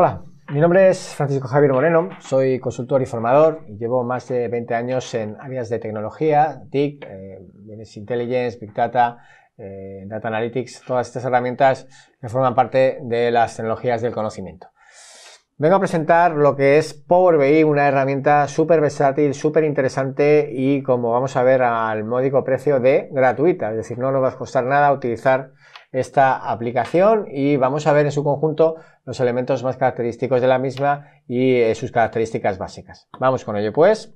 Hola, mi nombre es Francisco Javier Moreno, soy consultor y formador y llevo más de 20 años en áreas de tecnología, TIC, eh, Business Intelligence, Big Data, eh, Data Analytics, todas estas herramientas que forman parte de las tecnologías del conocimiento. Vengo a presentar lo que es Power BI, una herramienta súper versátil, súper interesante y como vamos a ver al módico precio de gratuita, es decir, no nos va a costar nada utilizar esta aplicación y vamos a ver en su conjunto los elementos más característicos de la misma y eh, sus características básicas. Vamos con ello pues.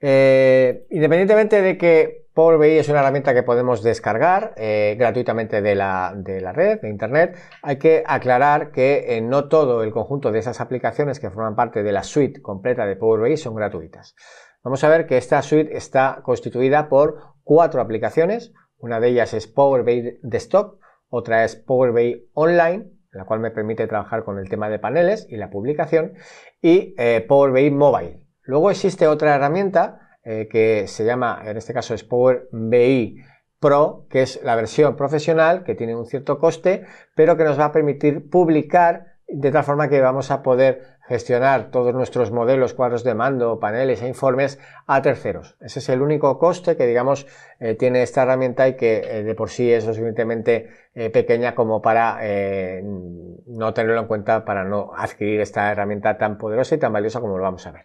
Eh, independientemente de que Power BI es una herramienta que podemos descargar eh, gratuitamente de la, red, de Internet, hay que aclarar que no todo el conjunto de esas aplicaciones que forman parte de la suite completa de Power BI son gratuitas. Vamos a ver que esta suite está constituida por cuatro aplicaciones, una de ellas es Power BI Desktop, otra es Power BI Online, la cual me permite trabajar con el tema de paneles y la publicación, y eh, Power BI Mobile. Luego existe otra herramienta eh, que se llama, en este caso es Power BI Pro, que es la versión profesional, que tiene un cierto coste, pero que nos va a permitir publicar de tal forma que vamos a poder gestionar todos nuestros modelos, cuadros de mando, paneles e informes a terceros. Ese es el único coste que, digamos, eh, tiene esta herramienta y que eh, de por sí es lo suficientemente eh, pequeña como para no tenerlo en cuenta, para no adquirir esta herramienta tan poderosa y tan valiosa como lo vamos a ver.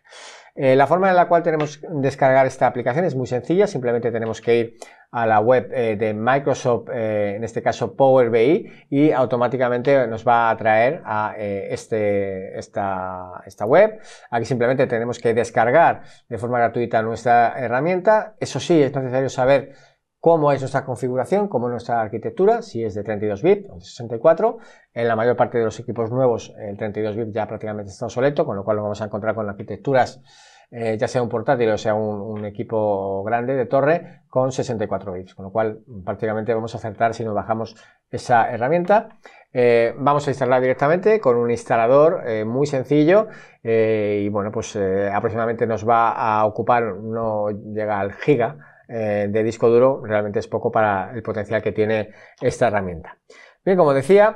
la forma en la cual tenemos que descargar esta aplicación es muy sencilla, simplemente tenemos que ir a la web de Microsoft, en este caso Power BI, y automáticamente nos va a traer a este, esta esta, web. Aquí simplemente tenemos que descargar de forma gratuita nuestra herramienta. Eso sí, es necesario saber cómo es nuestra configuración, cómo es nuestra arquitectura, si es de 32 bits o de 64. En la mayor parte de los equipos nuevos el 32 bits ya prácticamente está obsoleto, con lo cual lo vamos a encontrar con arquitecturas eh, ya sea un portátil o sea un, un, equipo grande de torre con 64 bits, con lo cual prácticamente vamos a acertar si nos bajamos esa herramienta. Eh, vamos a instalar directamente con un instalador eh, muy sencillo eh, y bueno, pues aproximadamente nos va a ocupar, no llega al giga de disco duro, realmente es poco para el potencial que tiene esta herramienta. Bien, como decía,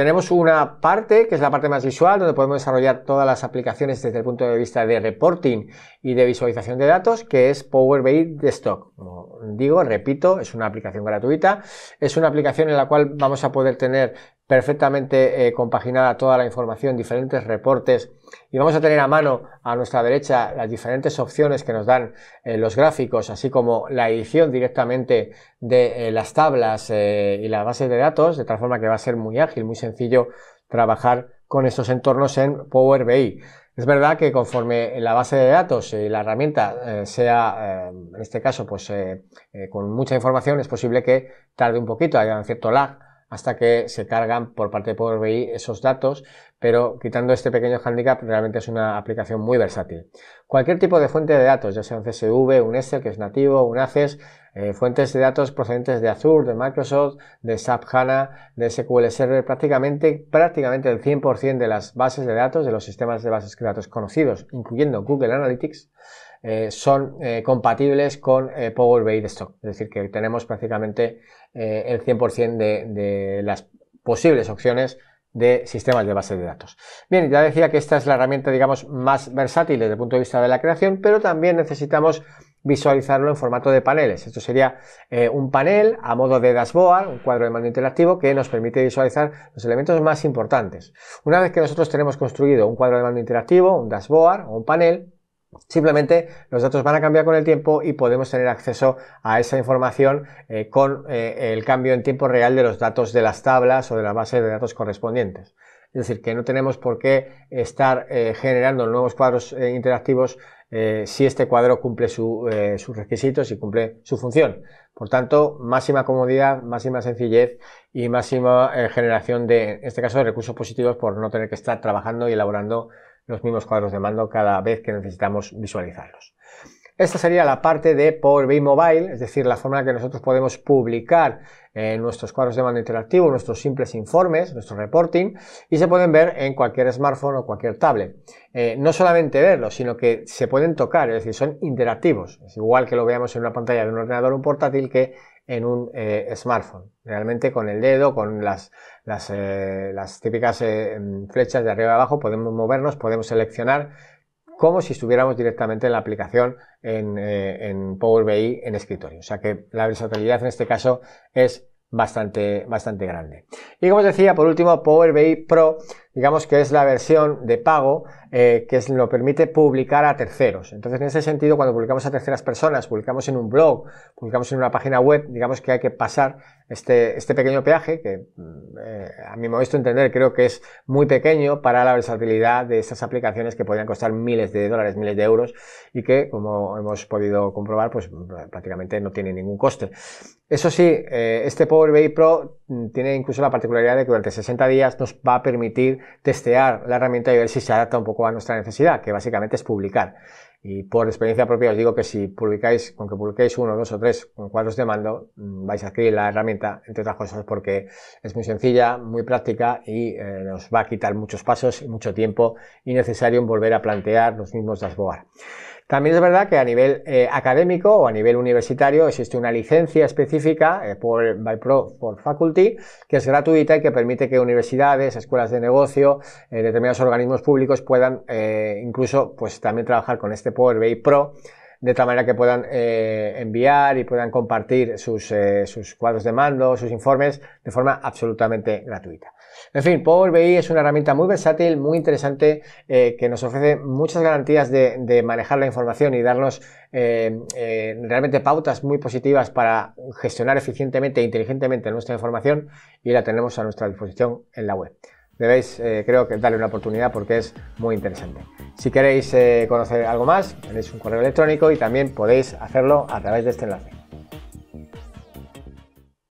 tenemos una parte que es la parte más visual, donde podemos desarrollar todas las aplicaciones desde el punto de vista de reporting y de visualización de datos, que es Power BI Desktop. Como digo, repito, es una aplicación gratuita, es una aplicación en la cual vamos a poder tener perfectamente eh, compaginada toda la información, diferentes reportes y vamos a tener a mano a nuestra derecha las diferentes opciones que nos dan eh, los gráficos, así como la edición directamente de eh, las tablas y las bases de datos, de tal forma que va a ser muy ágil, muy sencillo trabajar con estos entornos en Power BI. Es verdad que conforme la base de datos y la herramienta sea, en este caso, pues con mucha información, es posible que tarde un poquito, haya un cierto lag hasta que se cargan por parte de Power BI esos datos, pero quitando este pequeño handicap realmente es una aplicación muy versátil. Cualquier tipo de fuente de datos, ya sea un CSV, un Excel que es nativo, un ACES, eh, fuentes de datos procedentes de Azure, de Microsoft, de SAP HANA, de SQL Server, prácticamente, prácticamente el 100% de las bases de datos, de los sistemas de bases de datos conocidos, incluyendo Google Analytics, eh, son eh, compatibles con eh, Power BI stock, Es decir, que tenemos prácticamente el 100% de, las posibles opciones de sistemas de base de datos. Bien, ya decía que esta es la herramienta, digamos, más versátil desde el punto de vista de la creación, pero también necesitamos visualizarlo en formato de paneles. Esto sería un panel a modo de dashboard, un cuadro de mando interactivo que nos permite visualizar los elementos más importantes. Una vez que nosotros tenemos construido un cuadro de mando interactivo, un dashboard o un panel, Simplemente los datos van a cambiar con el tiempo y podemos tener acceso a esa información eh, con eh, el cambio en tiempo real de los datos de las tablas o de la base de datos correspondientes. Es decir, que no tenemos por qué estar eh, generando nuevos cuadros interactivos si este cuadro cumple sus requisitos y cumple su función. Por tanto, máxima comodidad, máxima sencillez y máxima generación de, en este caso, de recursos positivos por no tener que estar trabajando y elaborando los mismos cuadros de mando cada vez que necesitamos visualizarlos. Esta sería la parte de Power BI Mobile, es decir, la forma en que nosotros podemos publicar eh, nuestros cuadros de mando interactivo, nuestros simples informes, nuestro reporting, y se pueden ver en cualquier smartphone o cualquier tablet. Eh, no solamente verlos, sino que se pueden tocar, es decir, son interactivos. Es igual que lo veamos en una pantalla de un ordenador o un portátil que en un eh, smartphone. Realmente con el dedo, con las, las, eh, típicas eh, em, flechas de arriba y abajo podemos movernos, podemos seleccionar como si estuviéramos directamente en la aplicación en, Power BI en escritorio. O sea que la versatilidad en este caso es bastante, bastante grande. Y como os decía, por último, Power BI Pro digamos que es la versión de pago eh, que nos permite publicar a terceros. Entonces, en ese sentido, cuando publicamos a terceras personas, publicamos en un blog, publicamos en una página web, digamos que hay que pasar este, este pequeño peaje, que mí mm, eh, a mi visto entender creo que es muy pequeño para la versatilidad de estas aplicaciones que podrían costar miles de dólares, miles de euros y que, como hemos podido comprobar, pues mm, prácticamente no tiene ningún coste. Eso sí, eh, este Power BI Pro mm, tiene incluso la particularidad de que durante 60 días nos va a permitir testear la herramienta y ver si se adapta un poco a nuestra necesidad, que básicamente es publicar. Y por experiencia propia os digo que si publicáis, con que publiquéis uno, dos o tres cuadros de mando, mm, vais a adquirir la herramienta, entre otras cosas, porque es muy sencilla, muy práctica y eh, nos va a quitar muchos pasos y mucho tiempo innecesario en volver a plantear los mismos dashboard. También es verdad que a nivel eh, académico o a nivel universitario existe una licencia específica eh, por Pro for Faculty que es gratuita y que permite que universidades, escuelas de negocio, eh, determinados organismos públicos puedan incluso pues también trabajar con este Power BI Pro de tal manera que puedan enviar y puedan compartir sus, cuadros de mando, sus informes de forma absolutamente gratuita. En fin, Power BI es una herramienta muy versátil, muy interesante, eh, que nos ofrece muchas garantías de, manejar la información y darnos eh, eh, realmente pautas muy positivas para gestionar eficientemente e inteligentemente nuestra información y la tenemos a nuestra disposición en la web. Debéis, creo que, darle una oportunidad porque es muy interesante. Si queréis conocer algo más, tenéis un correo electrónico y también podéis hacerlo a través de este enlace.